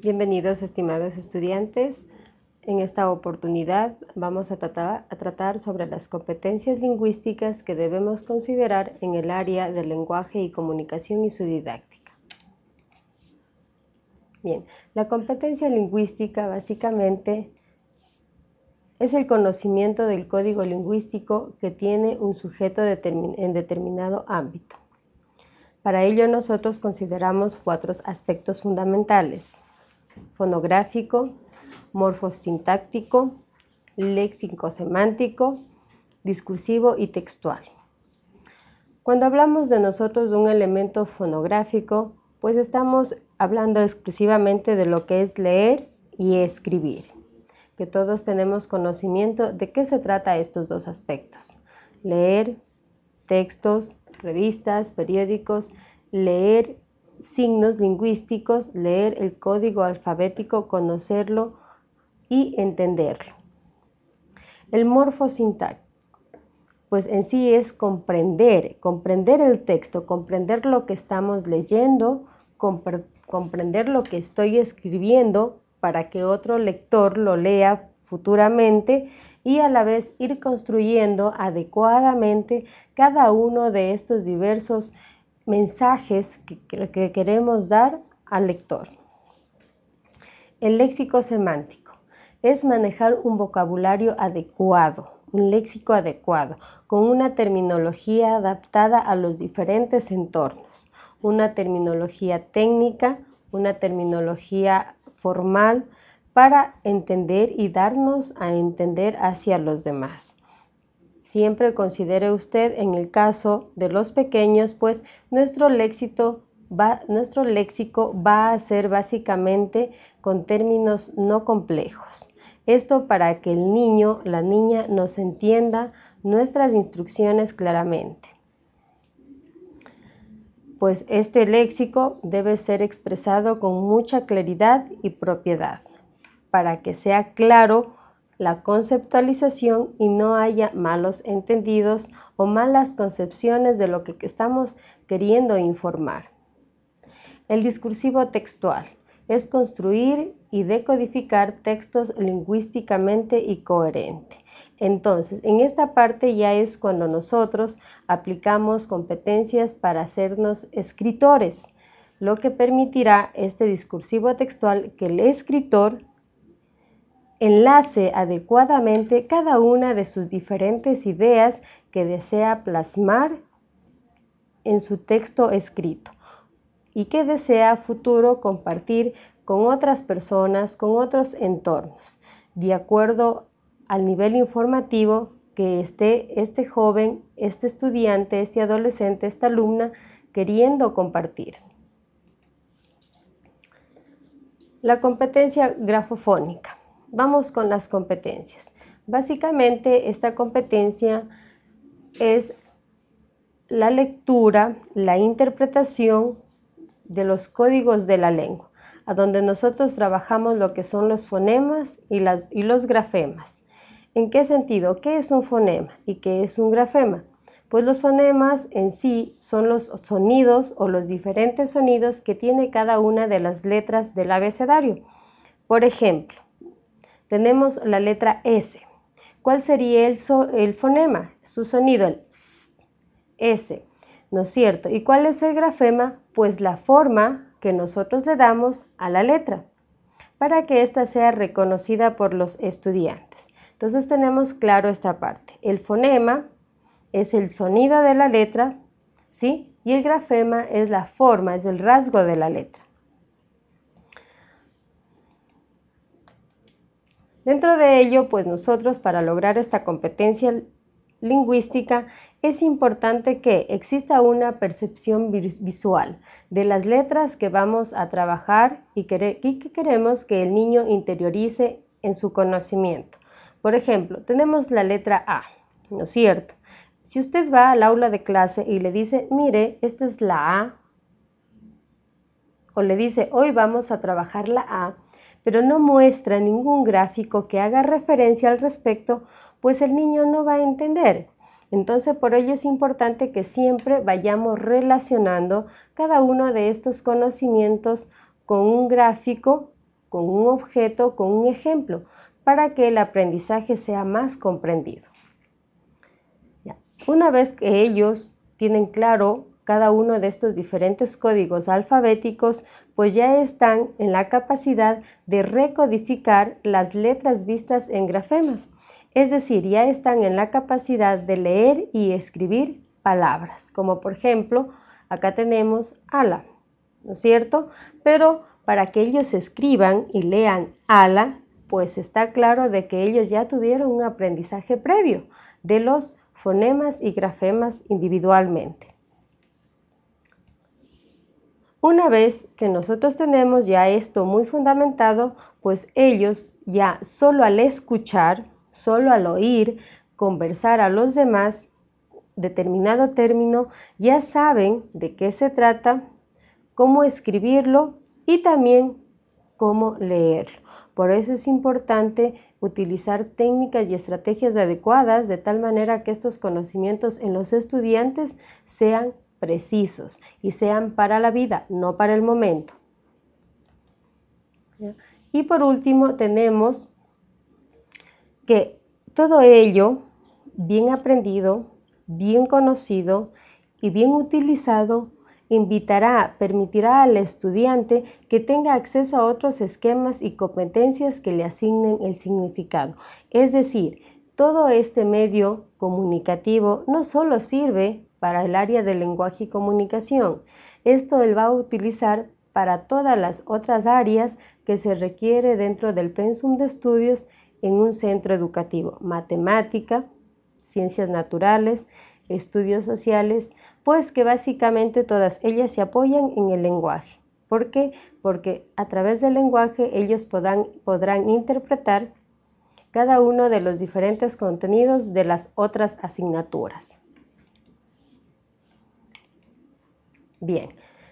Bienvenidos estimados estudiantes. En esta oportunidad vamos a tratar, sobre las competencias lingüísticas que debemos considerar en el área del lenguaje y comunicación y su didáctica. Bien, la competencia lingüística básicamente es el conocimiento del código lingüístico que tiene un sujeto en determinado ámbito. Para ello nosotros consideramos cuatro aspectos fundamentales fonográfico, morfosintáctico, léxico-semántico, discursivo y textual. Cuando hablamos de nosotros de un elemento fonográfico, pues estamos hablando exclusivamente de lo que es leer y escribir, que todos tenemos conocimiento de qué se trata estos dos aspectos. Leer textos, revistas, periódicos, leer signos lingüísticos, leer el código alfabético, conocerlo y entenderlo. El morfosintáctico, pues en sí es comprender, comprender el texto, comprender lo que estamos leyendo, comprender lo que estoy escribiendo para que otro lector lo lea futuramente y a la vez ir construyendo adecuadamente cada uno de estos diversos mensajes que, queremos dar al lector. El léxico semántico es manejar un vocabulario adecuado, un léxico adecuado, con una terminología adaptada a los diferentes entornos, una terminología técnica, una terminología formal, para entender y darnos a entender hacia los demás. Siempre considere usted en el caso de los pequeños, pues nuestro léxico va, a ser básicamente con términos no complejos. Esto para que el niño, la niña, nos entienda nuestras instrucciones claramente. Pues este léxico debe ser expresado con mucha claridad y propiedad, para que sea claro la conceptualización y no haya malos entendidos o malas concepciones de lo que estamos queriendo informar. El discursivo textual es construir y decodificar textos lingüísticamente y coherente. Entonces, en esta parte ya es cuando nosotros aplicamos competencias para hacernos escritores, lo que permitirá este discursivo textual que el escritor enlace adecuadamente cada una de sus diferentes ideas que desea plasmar en su texto escrito y que desea a futuro compartir con otras personas, con otros entornos, de acuerdo al nivel informativo que esté este joven, este estudiante, este adolescente, esta alumna queriendo compartir. La competencia grafofónica. Vamos con las competencias. Básicamente esta competencia es la lectura, la interpretación de los códigos de la lengua, a donde nosotros trabajamos lo que son los fonemas y, y los grafemas. ¿En qué sentido? ¿Qué es un fonema y qué es un grafema? Pues los fonemas en sí son los sonidos o los diferentes sonidos que tiene cada una de las letras del abecedario. Por ejemplo, tenemos la letra S. ¿Cuál sería el, el fonema? Su sonido, el S, S, ¿no es cierto? ¿Y cuál es el grafema? Pues la forma que nosotros le damos a la letra para que ésta sea reconocida por los estudiantes. Entonces tenemos claro esta parte. El fonema es el sonido de la letra, ¿sí? Y el grafema es la forma, es el rasgo de la letra. Dentro de ello, pues nosotros para lograr esta competencia lingüística es importante que exista una percepción visual de las letras que vamos a trabajar y que, queremos que el niño interiorice en su conocimiento. Por ejemplo, tenemos la letra A, ¿no es cierto? Si usted va al aula de clase y le dice, mire, esta es la A, o le dice, hoy vamos a trabajar la A, pero no muestra ningún gráfico que haga referencia al respecto, pues el niño no va a entender. Entonces, por ello es importante que siempre vayamos relacionando cada uno de estos conocimientos con un gráfico, con un objeto, con un ejemplo, para que el aprendizaje sea más comprendido. Una vez que ellos tienen claro cada uno de estos diferentes códigos alfabéticos pues ya están en la capacidad de recodificar las letras vistas en grafemas, es decir, ya están en la capacidad de leer y escribir palabras, como por ejemplo, acá tenemos ala, ¿no es cierto? Pero para que ellos escriban y lean ala, pues está claro de que ellos ya tuvieron un aprendizaje previo de los fonemas y grafemas individualmente. Una vez que nosotros tenemos ya esto muy fundamentado, pues ellos ya solo al escuchar, solo al oír, conversar a los demás determinado término, ya saben de qué se trata, cómo escribirlo y también cómo leerlo. Por eso es importante utilizar técnicas y estrategias adecuadas de tal manera que estos conocimientos en los estudiantes sean precisos y sean para la vida, no para el momento. Y por último tenemos que todo ello, bien aprendido, bien conocido y bien utilizado, invitará, permitirá al estudiante que tenga acceso a otros esquemas y competencias que le asignen el significado. Es decir, todo este medio comunicativo no solo sirve para el área de lenguaje y comunicación. Esto él va a utilizar para todas las otras áreas que se requiere dentro del pensum de estudios en un centro educativo, matemática, ciencias naturales, estudios sociales, pues que básicamente todas ellas se apoyan en el lenguaje. ¿Por qué? Porque a través del lenguaje ellos podrán interpretar cada uno de los diferentes contenidos de las otras asignaturas. Bien,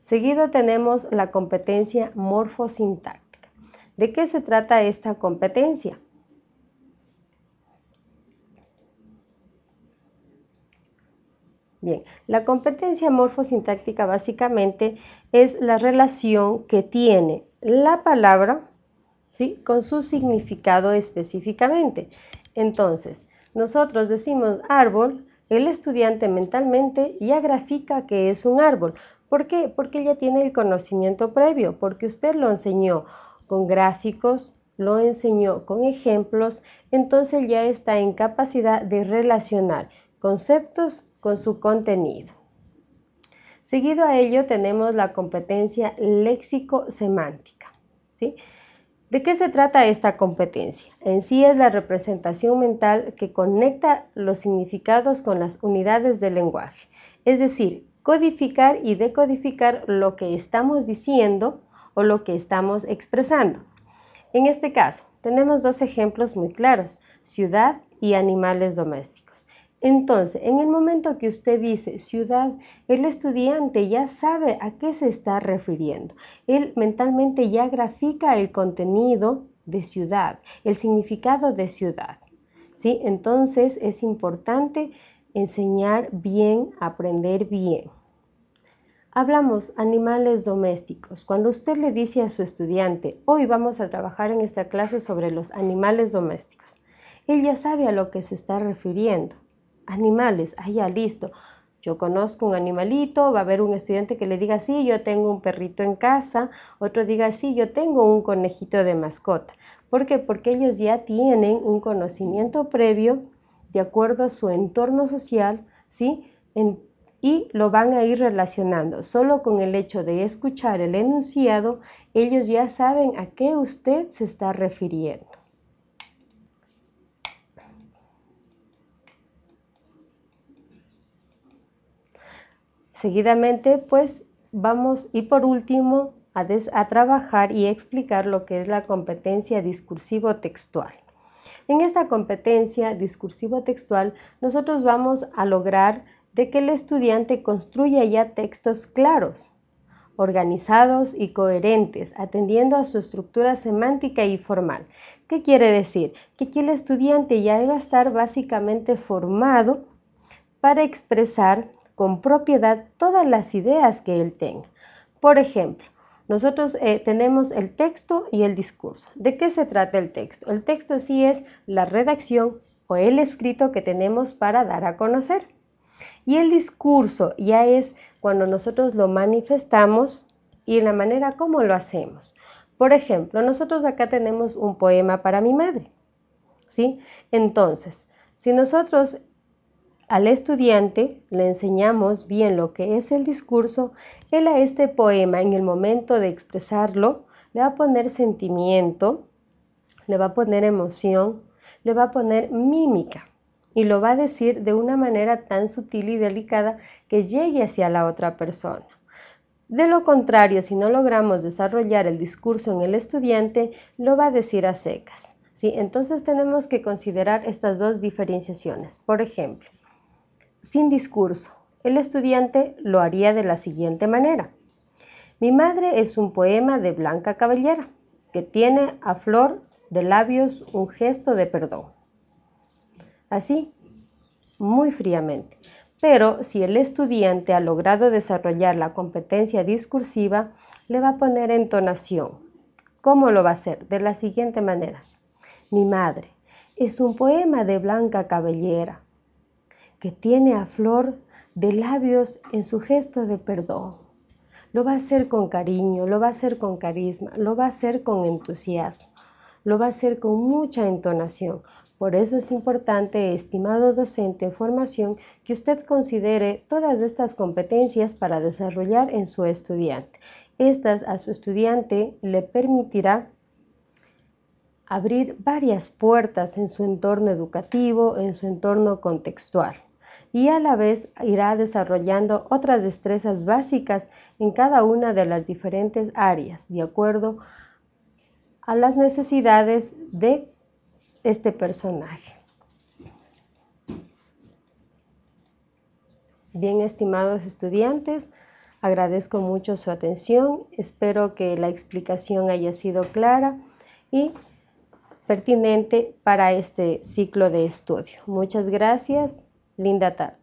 seguido tenemos la competencia morfosintáctica. ¿De qué se trata esta competencia? Bien, la competencia morfosintáctica básicamente es la relación que tiene la palabra con su significado específicamente. Entonces, nosotros decimos árbol el estudiante mentalmente ya grafica que es un árbol. ¿Por qué? Porque ya tiene el conocimiento previo, porque usted lo enseñó con gráficos, lo enseñó con ejemplos, entonces ya está en capacidad de relacionar conceptos con su contenido. Seguido a ello tenemos la competencia léxico-semántica. ¿sí? ¿De qué se trata esta competencia? En sí es la representación mental que conecta los significados con las unidades del lenguaje, es decir, codificar y decodificar lo que estamos diciendo o lo que estamos expresando. En este caso, tenemos dos ejemplos muy claros, ciudad y animales domésticos. Entonces, en el momento que usted dice ciudad, el estudiante ya sabe a qué se está refiriendo. Él mentalmente ya grafica el contenido de ciudad, el significado de ciudad. Entonces, es importante enseñar bien, aprender bien. Hablamos animales domésticos. Cuando usted le dice a su estudiante, hoy vamos a trabajar en esta clase sobre los animales domésticos, él ya sabe a lo que se está refiriendo. Animales, ah, ya listo. Yo conozco un animalito, va a haber un estudiante que le diga, sí, yo tengo un perrito en casa, otro diga, sí, yo tengo un conejito de mascota. ¿Por qué? Porque ellos ya tienen un conocimiento previo de acuerdo a su entorno social, ¿sí? y lo van a ir relacionando. Solo con el hecho de escuchar el enunciado, ellos ya saben a qué usted se está refiriendo. Seguidamente, pues vamos y por último a, trabajar y explicar lo que es la competencia discursivo-textual. En esta competencia discursivo-textual, nosotros vamos a lograr de que el estudiante construya ya textos claros, organizados y coherentes, atendiendo a su estructura semántica y formal. ¿Qué quiere decir? Que aquí el estudiante ya va a estar básicamente formado para expresar con propiedad todas las ideas que él tenga. Por ejemplo, nosotros eh, tenemos el texto y el discurso. ¿De qué se trata el texto? El texto sí es la redacción o el escrito que tenemos para dar a conocer. Y el discurso ya es cuando nosotros lo manifestamos y la manera como lo hacemos. Por ejemplo, nosotros acá tenemos un poema para mi madre. ¿Sí? Entonces, si nosotros al estudiante le enseñamos bien lo que es el discurso. Él a este poema, en el momento de expresarlo, le va a poner sentimiento, le va a poner emoción, le va a poner mímica y lo va a decir de una manera tan sutil y delicada que llegue hacia la otra persona. De lo contrario, si no logramos desarrollar el discurso en el estudiante, lo va a decir a secas. ¿sí? Entonces tenemos que considerar estas dos diferenciaciones. Por ejemplo, sin discurso. El estudiante lo haría de la siguiente manera. Mi madre es un poema de Blanca Cabellera, que tiene a flor de labios un gesto de perdón. Así, muy fríamente. Pero si el estudiante ha logrado desarrollar la competencia discursiva, le va a poner entonación. ¿Cómo lo va a hacer? De la siguiente manera. Mi madre es un poema de Blanca Cabellera, que tiene a flor de labios en su gesto de perdón. Lo va a hacer con cariño, lo va a hacer con carisma, lo va a hacer con entusiasmo, lo va a hacer con mucha entonación. Por eso es importante, estimado docente en formación, que usted considere todas estas competencias para desarrollar en su estudiante. Estas a su estudiante le permitirá abrir varias puertas en su entorno educativo, en su entorno contextual y a la vez irá desarrollando otras destrezas básicas en cada una de las diferentes áreas, de acuerdo a las necesidades de este personaje. Bien, estimados estudiantes, agradezco mucho su atención, espero que la explicación haya sido clara y pertinente para este ciclo de estudio. Muchas gracias. Linda tarde.